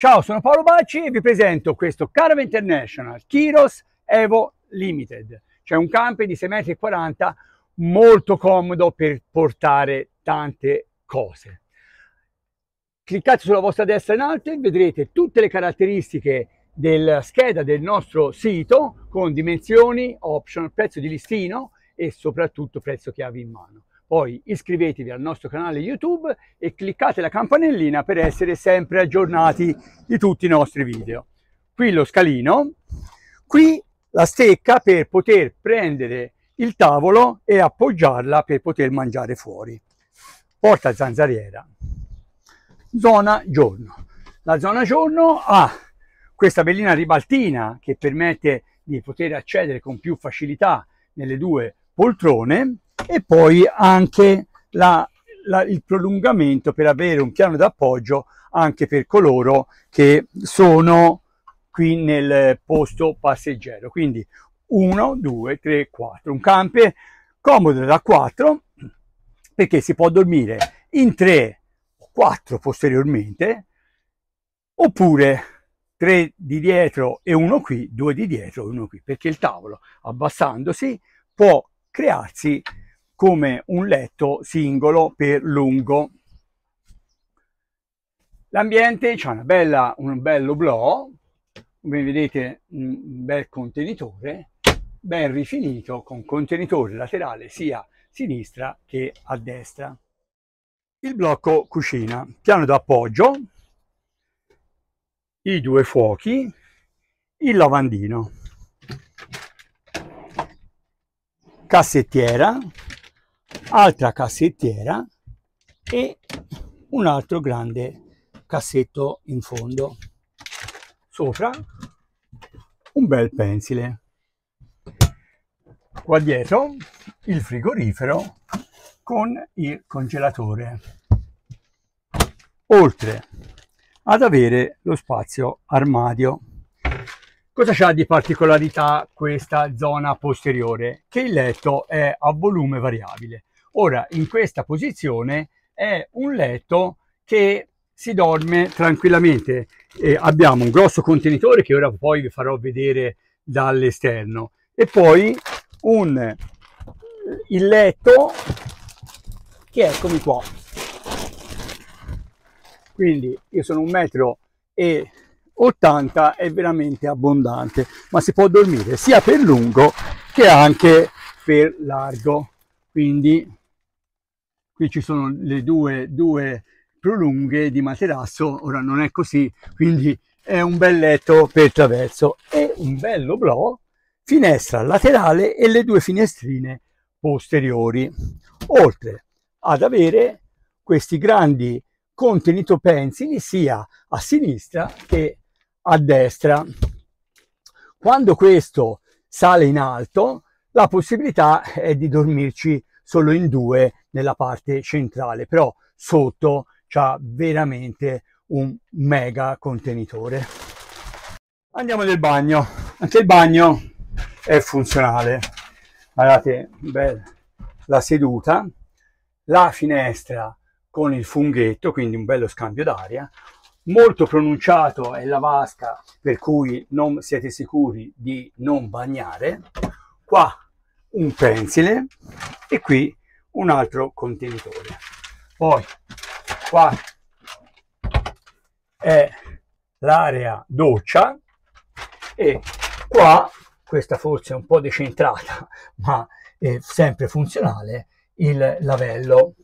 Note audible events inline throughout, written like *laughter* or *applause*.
Ciao, sono Paolo Bacci e vi presento questo Caravan International Kiros Evo Limited. C'è un camper di 6,40 m molto comodo per portare tante cose. Cliccate sulla vostra destra in alto e vedrete tutte le caratteristiche della scheda del nostro sito con dimensioni, option, prezzo di listino e soprattutto prezzo chiave in mano. Poi iscrivetevi al nostro canale YouTube e cliccate la campanellina per essere sempre aggiornati di tutti i nostri video. Qui lo scalino, qui la stecca per poter prendere il tavolo e appoggiarla per poter mangiare fuori. Porta zanzariera. Zona giorno. La zona giorno ha questa bellina ribaltina che permette di poter accedere con più facilità nelle due poltrone e poi anche la, la, il prolungamento per avere un piano d'appoggio anche per coloro che sono qui nel posto passeggero. Quindi 1, 2, 3, 4. Un camper comodo da 4 perché si può dormire in 3 o 4 posteriormente oppure 3 di dietro e uno qui, 2 di dietro e uno qui perché il tavolo abbassandosi può crearsi come un letto singolo per lungo. L'ambiente ha una bella, un bello blò, come vedete un bel contenitore, ben rifinito con contenitore laterale sia a sinistra che a destra. Il blocco cucina, piano d'appoggio, i due fuochi, il lavandino, cassettiera, altra cassettiera e un altro grande cassetto in fondo. Sopra un bel pensile. Qua dietro il frigorifero con il congelatore. Oltre ad avere lo spazio armadio Cosa c'ha di particolarità questa zona posteriore? Che il letto è a volume variabile. Ora, in questa posizione è un letto che si dorme tranquillamente. Eh, abbiamo un grosso contenitore che ora poi vi farò vedere dall'esterno e poi un, il letto che è eccomi qua. Quindi io sono un metro e 80 è veramente abbondante, ma si può dormire sia per lungo che anche per largo. Quindi qui ci sono le due, due prolunghe di materasso, ora non è così, quindi è un bel letto per traverso e un bello blò, finestra laterale e le due finestrine posteriori, oltre ad avere questi grandi contenitopensili sia a sinistra che a a destra. Quando questo sale in alto, la possibilità è di dormirci solo in due nella parte centrale, però sotto c'è veramente un mega contenitore. Andiamo nel bagno. Anche il bagno è funzionale. Guardate, bella la seduta, la finestra con il funghetto, quindi un bello scambio d'aria, molto pronunciato è la vasca per cui non siete sicuri di non bagnare qua un pensile e qui un altro contenitore poi qua è l'area doccia e qua questa forse è un po' decentrata *laughs* ma è sempre funzionale il lavello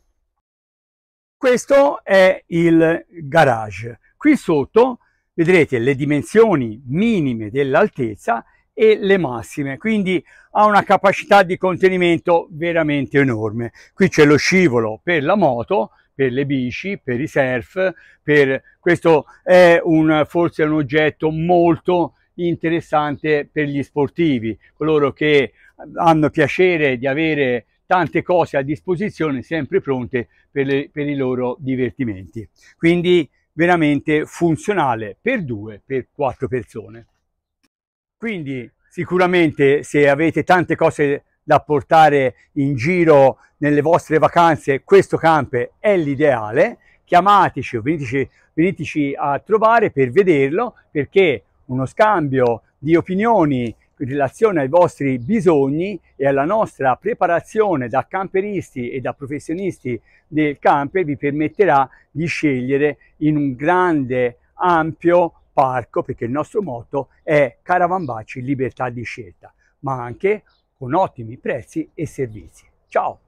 questo è il garage. Qui sotto vedrete le dimensioni minime dell'altezza e le massime, quindi ha una capacità di contenimento veramente enorme. Qui c'è lo scivolo per la moto, per le bici, per i surf, per... questo è un, forse un oggetto molto interessante per gli sportivi, coloro che hanno piacere di avere tante cose a disposizione, sempre pronte per, le, per i loro divertimenti. Quindi veramente funzionale per due, per quattro persone. Quindi sicuramente se avete tante cose da portare in giro nelle vostre vacanze, questo camper è l'ideale. Chiamateci o veniteci, veniteci a trovare per vederlo perché uno scambio di opinioni in relazione ai vostri bisogni e alla nostra preparazione da camperisti e da professionisti del camper vi permetterà di scegliere in un grande, ampio parco, perché il nostro motto è Caravan libertà di scelta, ma anche con ottimi prezzi e servizi. Ciao!